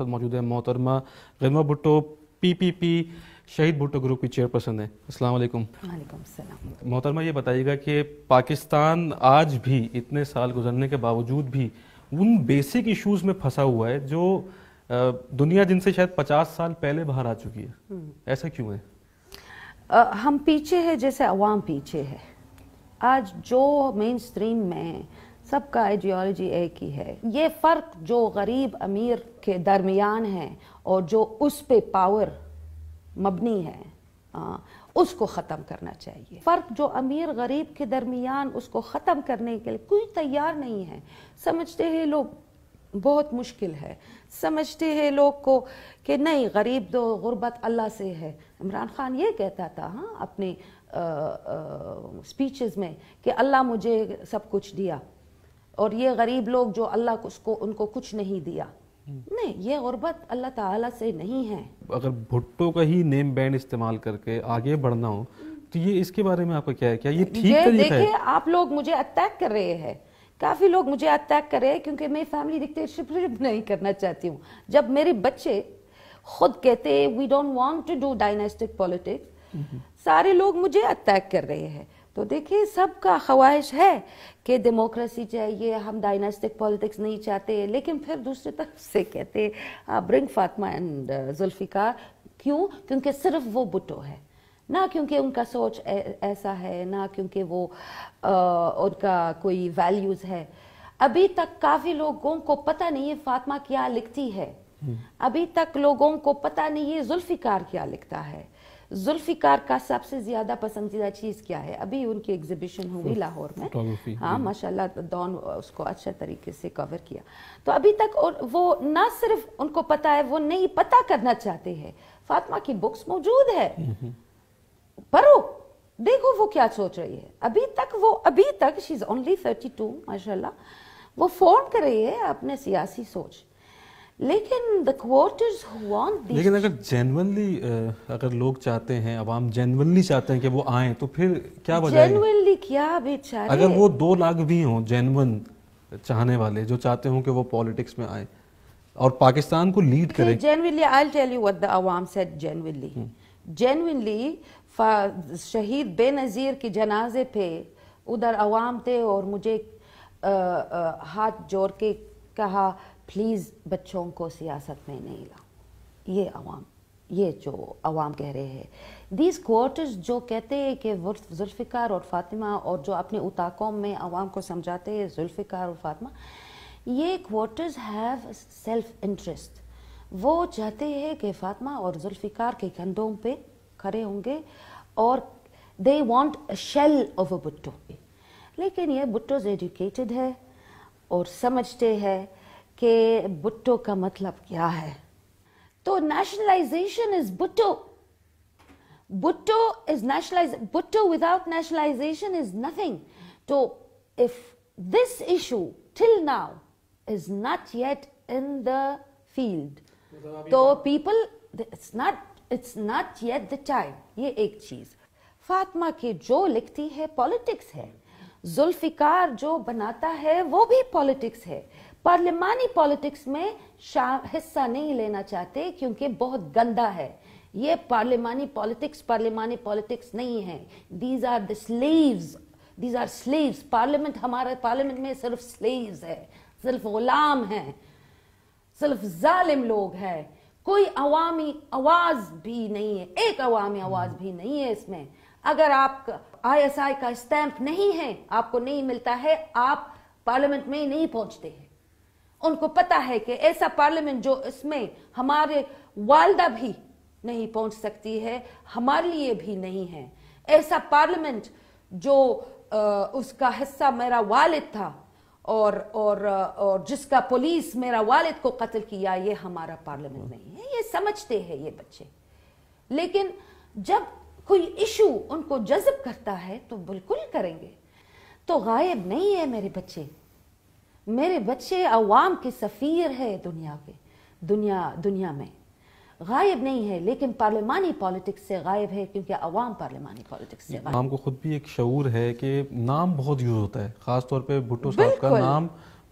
साथ मौजूद है मोहतरमा गमा भुट्टो पी पी पी शहीद भुट्टो ग्रुप की चेयरपर्सन है अस्सलाम वालेकुम मोहतरमा ये बताइएगा कि पाकिस्तान आज भी इतने साल गुजरने के बावजूद भी उन बेसिक इश्यूज में फंसा हुआ है जो दुनिया जिनसे शायद 50 साल पहले बाहर आ चुकी है हम्म। ऐसा क्यों है आ, हम पीछे है जैसे अवाम पीछे है आज जो मेन स्ट्रीम में सबका आइडियोलॉजी एक ही है ये फ़र्क जो गरीब अमीर के दरमियान है और जो उस पे पावर मबनी है आ, उसको ख़त्म करना चाहिए फ़र्क जो अमीर गरीब के दरमियान उसको ख़त्म करने के लिए कोई तैयार नहीं है समझते हैं लोग बहुत मुश्किल है समझते हैं लोग को कि नहीं गरीब तो गुरबत अल्लाह से है इमरान खान ये कहता था हाँ अपने स्पीचेस में कि अल्लाह मुझे सब कुछ दिया और ये गरीब लोग जो अल्लाह उसको उनको कुछ नहीं दिया नहीं ये गुर्बत अल्लाह ताला से नहीं है अगर भुट्टो का ही नेम बैंड इस्तेमाल करके आगे बढ़ना हो तो ये इसके बारे में आपका क्या है क्या ये ठीक ये देखिए आप लोग मुझे अटैक कर रहे हैं काफ़ी लोग मुझे अटैक कर रहे हैं क्योंकि मैं फैमिली डिक्टेटरशिप नहीं करना चाहती हूँ जब मेरे बच्चे खुद कहते we don't want to do dynastic politics सारे लोग मुझे अटैक कर रहे हैं तो देखिए सबका ख्वाहिश है कि डेमोक्रेसी चाहिए हम डायनास्टिक पॉलिटिक्स नहीं चाहते लेकिन फिर दूसरी तरफ से कहते ब्रिंग फातमा एंड जुल्फ़िकार क्यों क्योंकि सिर्फ वो बुटो है ना क्योंकि उनका सोच ऐसा है ना क्योंकि वो आ, उनका कोई वैल्यूज़ है अभी तक काफ़ी लोगों को पता नहीं है फातमा क्या लिखती है हम्म। अभी तक लोगों को पता नहीं है जुल्फ़िकार क्या लिखता है जुल्फिकार का सबसे ज़्यादा पसंदीदा चीज़ क्या है अभी उनकी एग्जीबिशन हुई लाहौर में हाँ माशाल्लाह डॉन उसको अच्छा तरीके से कवर किया तो अभी तक और वो ना सिर्फ उनको पता है वो नहीं पता करना चाहते हैं फातिमा की बुक्स मौजूद है पढ़ो देखो वो क्या सोच रही है अभी तक वो अभी तक she is only thirty two माशाला वो फोन कर रही है अपने सियासी सोच लेकिन द क्वार्टर्स वांट लेकिन अगर जेनवनली uh, अगर लोग चाहते हैं अवाम जेनवनली चाहते हैं कि वो आए तो फिर क्या जेनवनली क्या बेचारे अगर वो दो लाख भी हों जेनवन चाहने वाले जो चाहते हों कि वो पॉलिटिक्स में आए और पाकिस्तान को लीड करें genuinely I tell you what the अवाम सेड जेनवनली जेनवनली शहीद बेनज़ीर के जनाजे पे उधर अवाम थे और मुझे आ, uh, आ, uh, हाथ जोड़ के कहा प्लीज़ बच्चों को सियासत में नहीं ला ये आवाम ये जो आवाम कह रहे हैं दीज कोर्टर्स जो कहते हैं कि जुल्फ़िकार और फातिमा और जो अपने उताकों में आवाम को समझाते हैं जुल्फ़िकार और फातिमा ये क्वार्टर्स हैव सेल्फ इंटरेस्ट वो चाहते हैं कि फातिमा और जुल्फ़िकार के कंधों पे खड़े होंगे और they want shell of a Bhutto लेकिन ये बुट्टोज एजुकेटेड है और समझते हैं कि भुट्टो का मतलब क्या है तो nationalization is Bhutto Bhutto is nationalize Bhutto without nationalization is nothing तो if this issue till now is not yet in the field तो people it's not it's not yet the time ये एक चीज फातिमा की जो लिखती है पॉलिटिक्स है जुल्फिकार जो बनाता है वो भी पॉलिटिक्स है पार्लिमानी पॉलिटिक्स में हिस्सा नहीं लेना चाहते क्योंकि बहुत गंदा है ये पार्लियमानी पॉलिटिक्स पार्लिमानी पॉलिटिक्स नहीं है these are the sleeves these are sleeves parliament हमारे पार्लियामेंट में सिर्फ स्लीव्स है सिर्फ गुलाम है सिर्फ जालिम लोग है कोई अवामी आवाज भी नहीं है एक अवामी आवाज भी नहीं है इसमें अगर आप आईएसआई का स्टैंप नहीं है आपको नहीं मिलता है आप पार्लियामेंट में नहीं पहुंचते हैं उनको पता है कि ऐसा पार्लियामेंट जो इसमें हमारे वालदा भी नहीं पहुंच सकती है हमारे लिए भी नहीं है ऐसा पार्लियामेंट जो आ, उसका हिस्सा मेरा वालिद था और और और जिसका पुलिस मेरा वालिद को कत्ल किया ये हमारा पार्लियामेंट नहीं है ये समझते हैं ये बच्चे लेकिन जब कोई इशू उनको जज्ब करता है तो बिल्कुल करेंगे तो गायब नहीं है मेरे बच्चे मेरे बच्चे अवाम के सफ़ीर है दुनिया के दुनिया दुनिया में गायब नहीं है लेकिन पार्लियामानी पॉलिटिक्स से गायब है क्योंकि अवाम पार्लियमानी पॉलिटिक्स से नाम को खुद भी एक शूर है कि नाम बहुत यूज़ होता है खासतौर पर भुट्टो साहब का नाम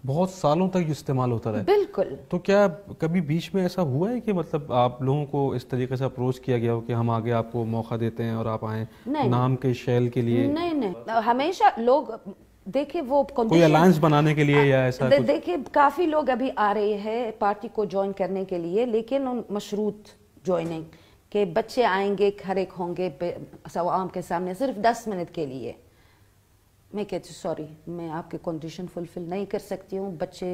बहुत सालों तक इस्तेमाल होता रहा बिल्कुल तो क्या कभी बीच में ऐसा हुआ है कि मतलब आप लोगों को इस तरीके से अप्रोच किया गया हो कि हम आगे आपको मौका देते हैं और आप आए नाम के शैल के लिए नहीं नहीं हमेशा लोग देखिए वो कोई अलायंस बनाने के लिए या ऐसा दे, देखिए काफी लोग अभी आ रहे हैं पार्टी को ज्वाइन करने के लिए लेकिन मशरूत ज्वाइनिंग के बच्चे आएंगे हर एक होंगे आम के सामने सिर्फ दस मिनट के लिए मैं कहती सॉरी मैं आपके कंडीशन फुलफिल नहीं कर सकती हूँ बच्चे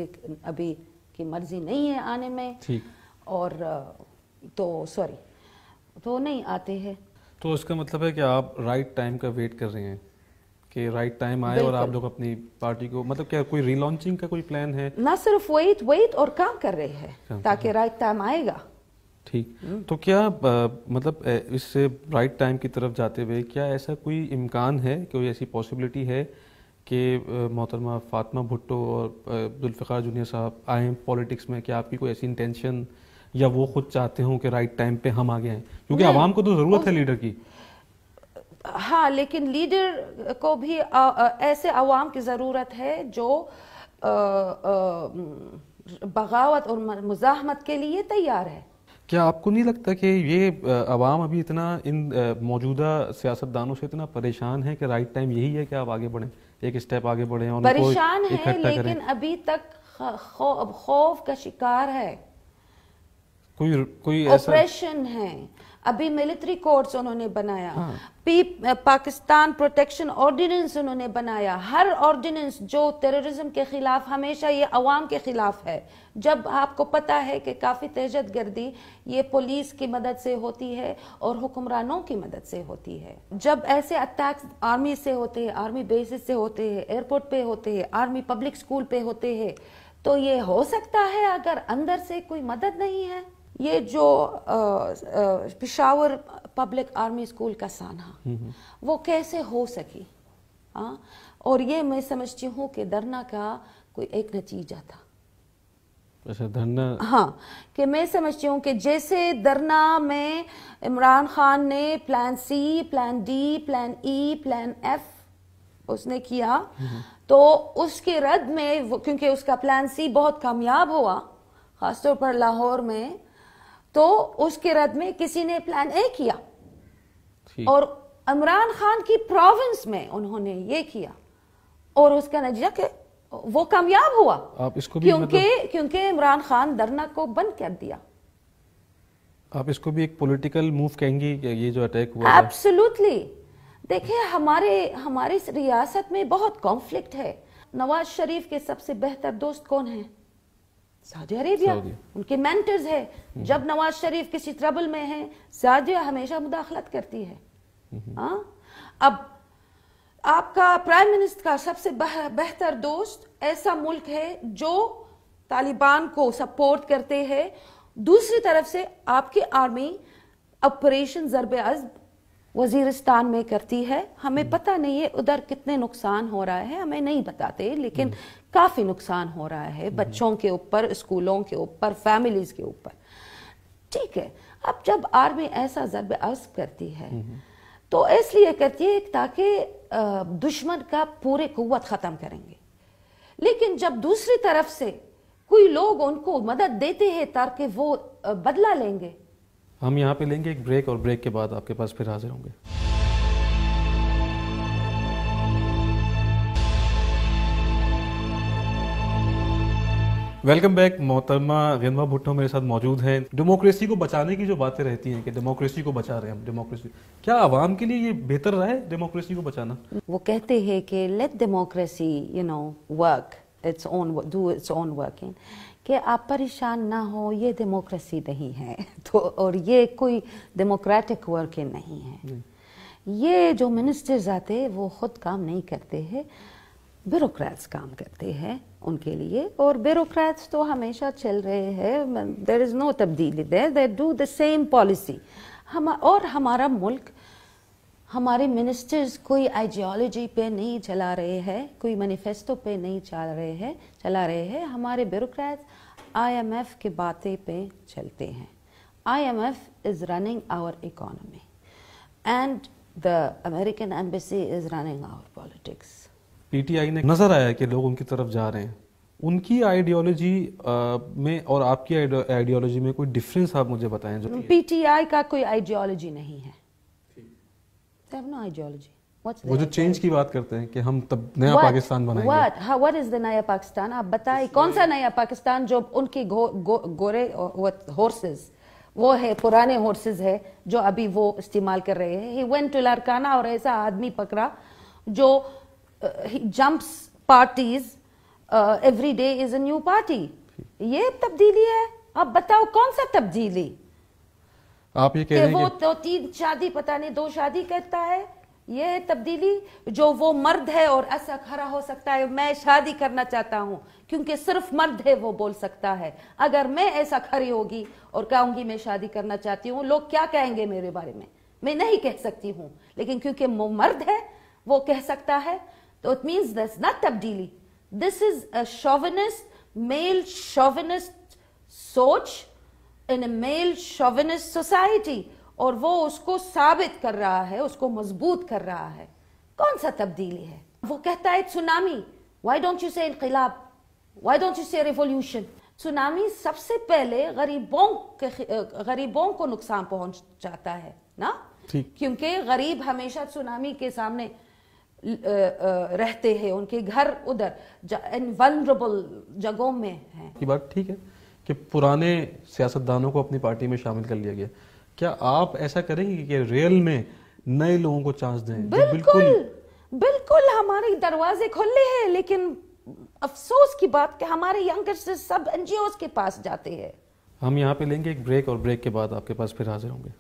अभी की मर्जी नहीं है आने में ठीक और तो सॉरी तो नहीं आते हैं तो उसका मतलब है कि आप राइट टाइम का वेट कर रहे हैं कि राइट टाइम आए और आप लोग अपनी पार्टी को मतलब क्या कोई रीलॉन्चिंग का कोई प्लान है ना सिर्फ वेट वेट और काम कर रहे हैं ताकि राइट टाइम आएगा ठीक हम्म। तो क्या आ, मतलब इससे राइट टाइम की तरफ जाते हुए क्या ऐसा कोई इम्कान है कोई ऐसी पॉसिबिलिटी है कि मोहतरमा फातमा भुट्टो और जुल्फ़ार जूनियर साहब आए पॉलिटिक्स में क्या आपकी कोई ऐसी इंटेंशन या वो खुद चाहते हों कि राइट टाइम पे हम आगे हैं क्योंकि आवाम को तो ज़रूरत है लीडर की हाँ लेकिन लीडर को भी आ, आ, ऐसे आवाम की ज़रूरत है जो आ, आ, बगावत और मुजाहमत के लिए तैयार है क्या आपको नहीं लगता कि ये आवाम अभी इतना इन मौजूदा सियासतदानों से इतना परेशान है कि राइट टाइम यही है कि आप आगे बढ़ें एक स्टेप आगे बढ़ें और परेशान है लेकिन अभी तक खौफ का शिकार है कोई कोई ऐसा है अभी मिलिट्री कोर्ट्स उन्होंने बनाया हाँ। पी पाकिस्तान प्रोटेक्शन ऑर्डिनेंस उन्होंने बनाया हर ऑर्डिनेंस जो टेररिज्म के खिलाफ हमेशा ये अवाम के खिलाफ है जब आपको पता है कि काफ़ी दहशत गर्दी ये पुलिस की मदद से होती है और हुक्मरानों की मदद से होती है जब ऐसे अटैक्स आर्मी से होते हैं आर्मी बेसिस से होते हैं एयरपोर्ट पे होते हैं आर्मी पब्लिक स्कूल पे होते हैं तो ये हो सकता है अगर अंदर से कोई मदद नहीं है ये जो पिशावर पब्लिक आर्मी स्कूल का सानहा वो कैसे हो सकी और ये मैं समझती हूँ कि धरना का कोई एक नतीजा था अच्छा धरना हाँ कि मैं समझती हूँ कि जैसे धरना में इमरान खान ने plan C plan D plan E plan F उसने किया तो उसके रद्द में क्योंकि उसका प्लान सी बहुत कामयाब हुआ खासतौर पर लाहौर में तो उसके रद में किसी ने प्लान ए किया और इमरान खान की प्रोविंस में उन्होंने ये किया और उसका नतीजा वो कामयाब हुआ आप इसको भी क्योंकि मतलब... क्योंकि इमरान खान धरना को बंद कर दिया आप इसको भी एक पॉलिटिकल मूव कहेंगी ये जो अटैक हुआ एब्सोल्युटली देखिए हमारे हमारी रियासत में बहुत कॉन्फ्लिक्ट है नवाज शरीफ के सबसे बेहतर दोस्त कौन है सऊदी अरेबिया उनके मेंटर्स है हम्म। जब नवाज शरीफ किसी ट्रबल में है सऊदी हमेशा मुदाखलत करती है हम्म। हाँ अब आपका प्राइम मिनिस्टर का सबसे बेहतर दोस्त ऐसा मुल्क है जो तालिबान को सपोर्ट करते हैं दूसरी तरफ से आपकी आर्मी ऑपरेशन जरब अज़ वजीरिस्तान में करती है हमें पता नहीं है उधर कितने नुकसान हो रहा है हमें नहीं बताते लेकिन हम्म। काफ़ी नुकसान हो रहा है हम्म। बच्चों के ऊपर स्कूलों के ऊपर फैमिलीज़ के ऊपर ठीक है अब जब आर्मी ऐसा जरब अज करती है हम्म। तो इसलिए करती है ताकि दुश्मन का पूरे कुत ख़त्म करेंगे लेकिन जब दूसरी तरफ से कोई लोग उनको मदद देते हैं ताकि वो बदला लेंगे हम यहाँ पे लेंगे एक ब्रेक और ब्रेक के बाद आपके पास फिर हाजिर होंगे वेलकम बैक मोहतरमा गेंदवा भुट्टो मेरे साथ मौजूद हैं डेमोक्रेसी को बचाने की जो बातें रहती हैं कि डेमोक्रेसी को बचा रहे हैं हम डेमोक्रेसी क्या आवाम के लिए ये बेहतर रहा है डेमोक्रेसी को बचाना वो कहते हैं कि let democracy you know work its own do its own working कि आप परेशान ना हो ये डेमोक्रेसी नहीं है तो और ये कोई डेमोक्रेटिक वर्किंग नहीं है ये जो मिनिस्टर्स आते वो खुद काम नहीं करते हैं ब्यूरोक्रेट्स काम करते हैं उनके लिए और ब्यूरोक्रेट्स तो हमेशा चल रहे हैं देर इज़ नो तब्दीली there there do the same policy हम और हमारा मुल्क हमारे मिनिस्टर्स कोई आइडियोलॉजी पे नहीं चला रहे हैं कोई मैनिफेस्टो पे नहीं चल रहे हैं चला रहे हैं हमारे ब्यूरोक्रेट आईएमएफ के बातें पे चलते हैं IMF is running our economy and the American embassy is running our politics PTI ने नजर आया कि लोग उनकी तरफ जा रहे हैं उनकी आइडियोलॉजी में और आपकी आइडियोलॉजी में कोई डिफरेंस आप मुझे बताएं जो पीटीआई का कोई आइडियोलॉजी नहीं है They have no ideology. What's वो जो चेंज की बात करते हैं कि हम तब नया what? पाकिस्तान बनाएंगे what? How, what is the नया पाकिस्तान आप बताएं कौन सा नया पाकिस्तान जो उनकी गो, गो, गोरे हॉर्सेस वो है पुराने हॉर्सेज है जो अभी वो इस्तेमाल कर रहे हैं ही वेंट टू लारकाना और ऐसा आदमी पकड़ा जो jumps parties every day is a new party ये तब्दीली है आप बताओ कौन सा तब्दीली आप ये कह रहे हैं वो तो तीन शादी पता नहीं दो शादी कहता है ये तब्दीली जो वो मर्द है और ऐसा खड़ा हो सकता है मैं शादी करना चाहता हूँ क्योंकि सिर्फ मर्द है वो बोल सकता है अगर मैं ऐसा खड़ी होगी और कहूंगी मैं शादी करना चाहती हूँ लोग क्या कहेंगे मेरे बारे में मैं नहीं कह सकती हूँ लेकिन क्योंकि वो मर्द है वो कह सकता है तो इट मीन दिस नॉट तब्दीली this is a chauvinist male chauvinist सोच in a male chauvinist society और वो उसको साबित कर रहा है उसको मजबूत कर रहा है कौन सा तब्दीली है वो कहता है tsunami Y don't you say इनकलाब why don't you say revolution tsunami सबसे पहले गरीबों के गरीबों को नुकसान पहुंच जाता है ना क्योंकि गरीब हमेशा सुनामी के सामने रहते हैं उनके घर उधर इन वनरेबल जगहों में हैं बात ठीक है कि पुराने सियासतदानों को अपनी पार्टी में शामिल कर लिया गया क्या आप ऐसा करेंगे कि रियल में नए लोगों को चांस दें बिल्कुल बिल्कुल हमारे दरवाजे खुले हैं लेकिन अफसोस की बात कि हमारे यंगस्टर्स सब एनजीओ के पास जाते हैं हम यहाँ पे लेंगे एक ब्रेक और ब्रेक के बाद आपके पास फिर हाजिर होंगे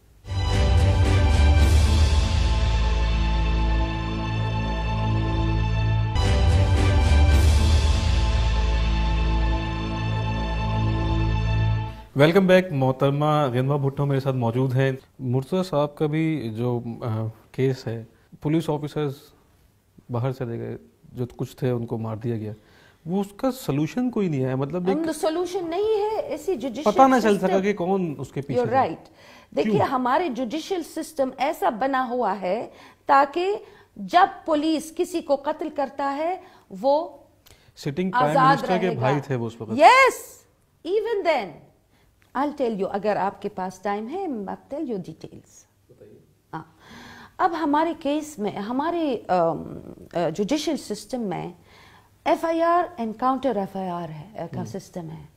वेलकम बैक मोहतरमा गेंदवा भुट्टो मेरे साथ मौजूद हैं मुर्तजा साहब का भी जो आ, केस है पुलिस ऑफिसर्स बाहर चले गए जो कुछ थे उनको मार दिया गया वो उसका सलूशन कोई नहीं है मतलब तो सलूशन नहीं है ऐसी पता ना चल सका कि कौन उसके पीछे राइट देखिए हमारे जुडिशियल सिस्टम ऐसा बना हुआ है ताकि जब पुलिस किसी को कत्ल करता है वो सिटिंग प्राइम मिनिस्टर के भाई थे वो उस वक्त yes even then I tell you अगर आपके पास टाइम है आई टेल यू डिटेल्स हाँ अब हमारे केस में हमारे जुडिशल um, सिस्टम uh, में F I R and counter F I R है uh, का सिस्टम हम्म। है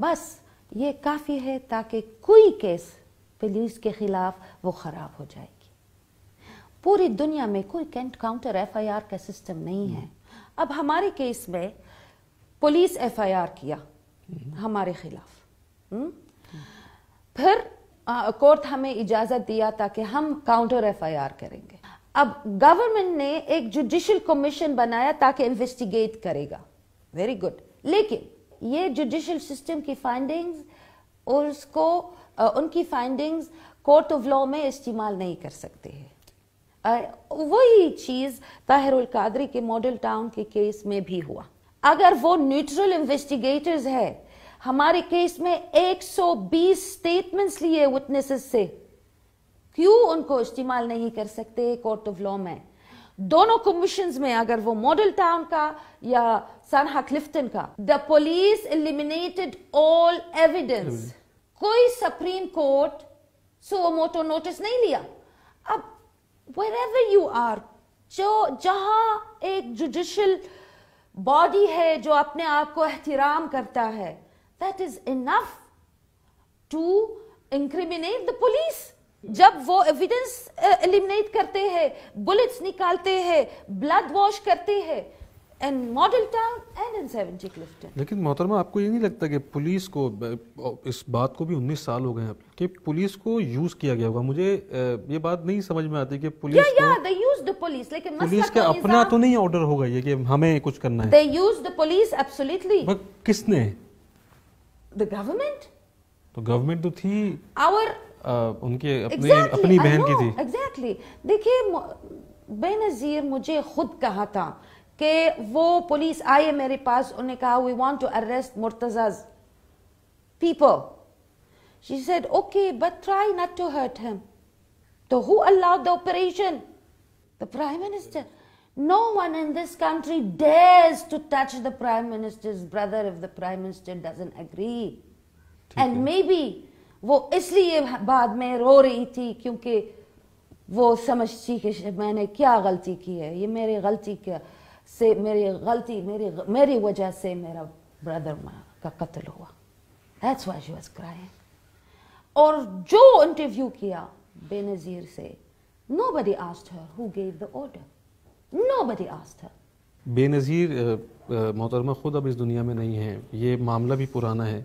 बस ये काफ़ी है ताकि कोई केस पुलिस के खिलाफ वो ख़राब हो जाएगी पूरी दुनिया में कोई can't counter F I R का सिस्टम नहीं है हम्म। अब हमारे केस में पुलिस एफ आई आर किया हम्म। हमारे खिलाफ हुँ? फिर कोर्ट हमें इजाजत दिया ताकि हम काउंटर आर करेंगे अब गवर्नमेंट ने एक जुडिशल कमीशन बनाया ताकि इन्वेस्टिगेट करेगा वेरी गुड लेकिन ये जुडिशल सिस्टम की फाइंडिंग्स उसको उनकी फाइंडिंग्स कोर्ट ऑफ लॉ में इस्तेमाल नहीं कर सकते हैं वही चीज ताहिरुल कादरी के मॉडल टाउन के केस में भी हुआ अगर वो न्यूट्रल इन्वेस्टिगेटर्स है हमारे केस में 120 स्टेटमेंट्स लिए विटनेसेस से क्यों उनको इस्तेमाल नहीं कर सकते कोर्ट ऑफ लॉ में दोनों कमीशन में अगर वो मॉडल टाउन का या सनहा क्लिफ्टन का the police eliminated all evidence कोई supreme court suo motu notice नहीं लिया अब वेर एवर यू आर जो जहां एक जुडिशल बॉडी है जो अपने आप को एहतराम करता है that is enough to incriminate the police जब वो एविडेंस एलिमिनेट uh, करते हैं बुलेट्स निकालते हैं ब्लड वॉश करते हैं and Model Town and in seventy Clifton लेकिन मोहतरमा आपको ये नहीं लगता कि पुलिस को uh, इस बात को भी उन्नीस साल हो गए हैं कि पुलिस को यूज किया गया होगा मुझे uh, ये बात नहीं समझ में आती कि पुलिस या या they used the police, लेकिन पुलिस का तो अपना तो नहीं ऑर्डर होगा ये कि हमें कुछ करना है they use the police absolutely किसने द गवर्नमेंट तो गवर्नमेंट तो थी आवर uh, उनकी अपने exactly, अपनी बहन की थी एग्जैक्टली exactly. देखिए बेनजीर मुझे खुद कहा था कि वो पुलिस आई है मेरे पास उन्होंने कहा we want to arrest Murtaza's people she said okay but try not to hurt him तो who allowed the operation the prime minister No one in this country dares to touch the Prime Minister's brother if the Prime Minister doesn't agree. And maybe वो इसलिए बाद में रो रही थी क्योंकि वो समझती कि मैंने क्या गलती की है ये मेरी गलती क्या से मेरी गलती मेरी मेरी वजह से मेरा ब्रदर का कत्ल हुआ That's why she was crying. Or जो इंटरव्यू किया Benazir? से nobody asked her who gave the order. Nobody asked her. Benazir मोहतरमा खुद अब इस दुनिया में नहीं है ये मामला भी पुराना है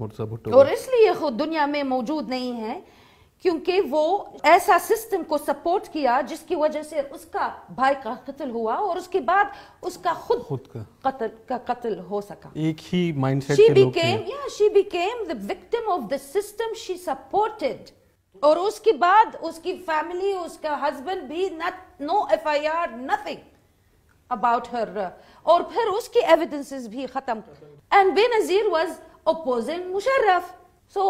मुर्सा भुट्टो और इसलिए खुद दुनिया में मौजूद नहीं है क्योंकि वो ऐसा सिस्टम को सपोर्ट किया जिसकी वजह से उसका भाई का कत्ल हुआ और उसके बाद उसका खुद खुद का कत्ल का कत्ल हो सका एक ही माइंडसेट के लोग थे। या she became the victim of the system she supported और उसके बाद उसकी फैमिली उसका हस्बैंड भी no F I R nothing about her और फिर उसकी एविडेंसेस भी खत्म and Benazir was opposing Musharraf so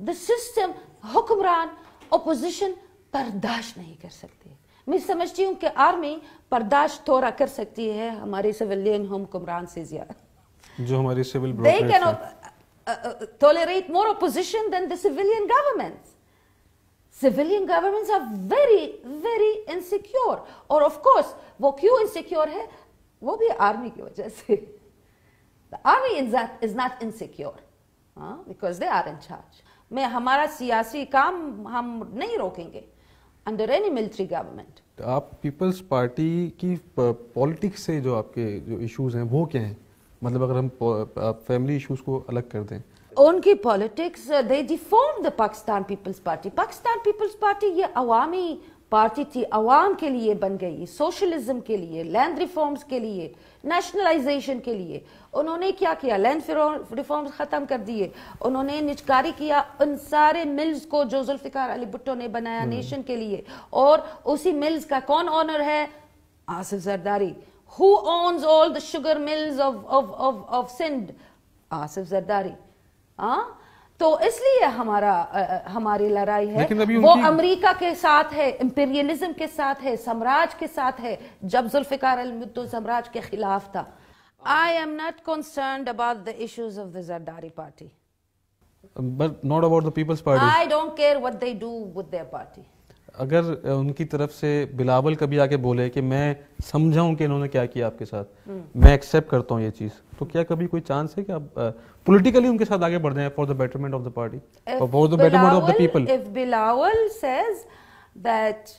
the system हुक्मरान अपोजिशन बर्दाश्त नहीं कर सकते मैं समझती हूँ कि आर्मी बर्दाश्त थोड़ा कर सकती है हमारे सिविलियन हुक्मरान से ज्यादा जो हमारी civil they can tolerate more opposition than the civilian governments civilian governments are very very insecure और ऑफ कोर्स वो क्यों इनसिक्योर है वो भी आर्मी की वजह से the army is not insecure because they are in charge में हमारा सियासी काम हम नहीं रोकेंगे अंडर एनी मिलिट्री गवर्नमेंट आप पीपल्स पार्टी की पॉलिटिक्स से जो आपके जो इश्यूज हैं वो क्या हैं मतलब अगर हम आप फैमिली इश्यूज को अलग कर दें उनकी politics they deform the Pakistan Peoples Party Pakistan Peoples Party ये अवामी पार्टी थी अवाम के लिए बन गई सोशलिज्म के लिए लैंड रिफॉर्म्स के लिए नेशनलाइजेशन के लिए उन्होंने क्या किया लैंड रिफॉर्म्स ख़त्म कर दिए उन्होंने निचकारी किया उन सारे मिल्स को जो जुल्फ़िकार अली भुट्टो ने बनाया नेशन के लिए और उसी मिल्स का कौन ऑनर है Asif Zardari who owns all the sugar mills of of of of Sindh Asif Zardari हाँ तो इसलिए हमारा आ, हमारी लड़ाई है वो अमेरिका के साथ है इम्पेरियलिज्म के साथ है साम्राज्य के साथ है जब जुल्फिकार अलमुद्दो साम्राज्य के खिलाफ था I am not concern about the issues of the Zardari party but not about the Peoples Party I don't care what they do with their party अगर उनकी तरफ से बिलावल कभी आके बोले कि मैं समझाऊं कि इन्होंने क्या किया आपके साथ हम्म। मैं एक्सेप्ट करता हूं ये चीज तो क्या कभी कोई चांस है कि आप पॉलिटिकली उनके साथ आगे बढ़ जाएं for the betterment of the party for the betterment of the people if Bilawal says that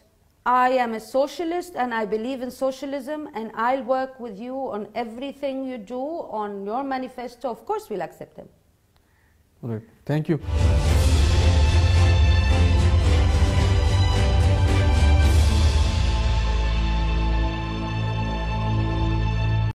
I am a socialist and I believe in socialism and I will work with you on everything you do on your manifesto of course we will accept him right thank you